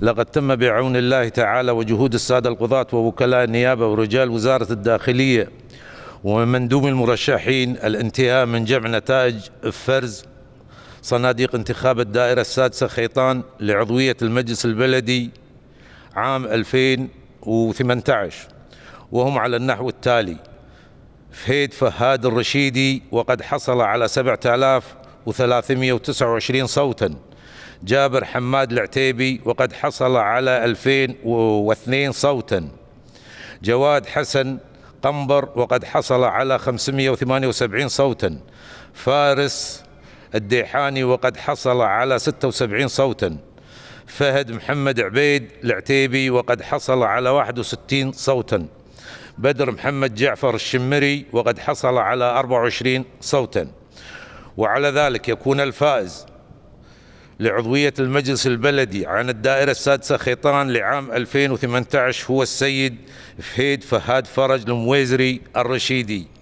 لقد تم بعون الله تعالى وجهود السادة القضاة ووكلاء النيابة ورجال وزارة الداخلية ومن دوم المرشحين الانتهاء من جمع نتائج فرز صناديق انتخاب الدائرة السادسة خيطان لعضوية المجلس البلدي عام 2018 وهم على النحو التالي فهيد فهاد الرشيدي وقد حصل على 7329 صوتاً جابر حماد العتيبي وقد حصل على 2002 صوتا جواد حسن قنبر وقد حصل على 578 صوتا فارس الديحاني وقد حصل على 76 صوتا فهد محمد عبيد العتيبي وقد حصل على 61 صوتا بدر محمد جعفر الشمري وقد حصل على 24 صوتا وعلى ذلك يكون الفائز لعضوية المجلس البلدي عن الدائرة السادسة خيطان لعام 2018 هو السيد فهيد فهاد فرج المويزري الرشيدي